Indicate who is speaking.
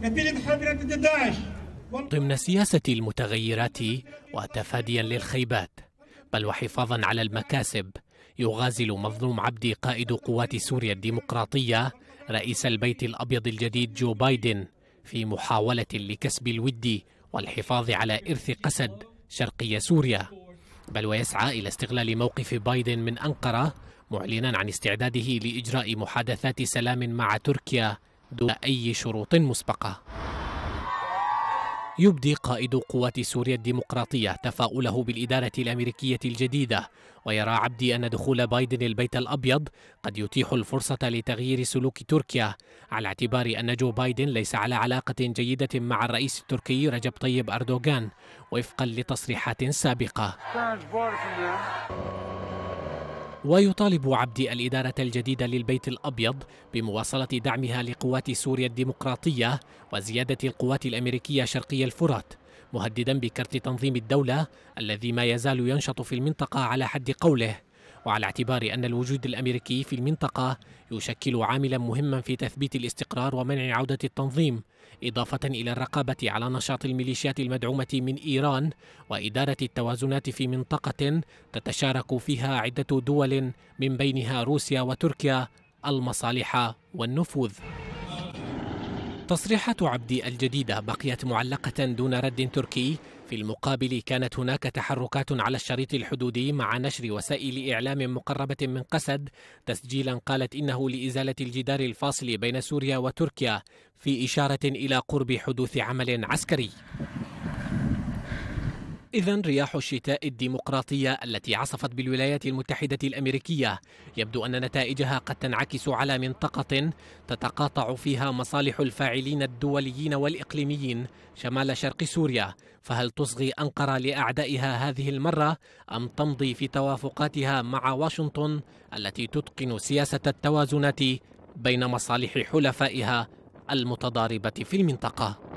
Speaker 1: نتيجة داعش ضمن سياسة المتغيرات وتفاديا للخيبات بل وحفاظا على المكاسب يغازل مظلوم عبدي قائد قوات سوريا الديمقراطية رئيس البيت الأبيض الجديد جو بايدن في محاولة لكسب الود والحفاظ على إرث قسد شرقي سوريا بل ويسعى إلى استغلال موقف بايدن من أنقرة معلنا عن استعداده لإجراء محادثات سلام مع تركيا دون أي شروط مسبقة يبدي قائد قوات سوريا الديمقراطية تفاؤله بالإدارة الأمريكية الجديدة ويرى عبدي أن دخول بايدن البيت الأبيض قد يتيح الفرصة لتغيير سلوك تركيا على اعتبار أن جو بايدن ليس على علاقة جيدة مع الرئيس التركي رجب طيب أردوغان وفقا لتصريحات سابقة ويطالب عبدي الإدارة الجديدة للبيت الأبيض بمواصلة دعمها لقوات سوريا الديمقراطية وزيادة القوات الأمريكية شرقي الفرات مهددا بكرت تنظيم الدولة الذي ما يزال ينشط في المنطقة على حد قوله وعلى اعتبار أن الوجود الأمريكي في المنطقة يشكل عاملا مهما في تثبيت الاستقرار ومنع عودة التنظيم إضافة إلى الرقابة على نشاط الميليشيات المدعومة من إيران وإدارة التوازنات في منطقة تتشارك فيها عدة دول من بينها روسيا وتركيا المصالح والنفوذ تصريحات عبدي الجديدة بقيت معلقة دون رد تركي في المقابل كانت هناك تحركات على الشريط الحدودي مع نشر وسائل إعلام مقربة من قسد تسجيلا قالت إنه لإزالة الجدار الفاصل بين سوريا وتركيا في إشارة إلى قرب حدوث عمل عسكري إذا رياح الشتاء الديمقراطية التي عصفت بالولايات المتحدة الأمريكية يبدو أن نتائجها قد تنعكس على منطقة تتقاطع فيها مصالح الفاعلين الدوليين والإقليميين شمال شرق سوريا فهل تصغي أنقرة لأعدائها هذه المرة أم تمضي في توافقاتها مع واشنطن التي تتقن سياسة التوازنات بين مصالح حلفائها المتضاربة في المنطقة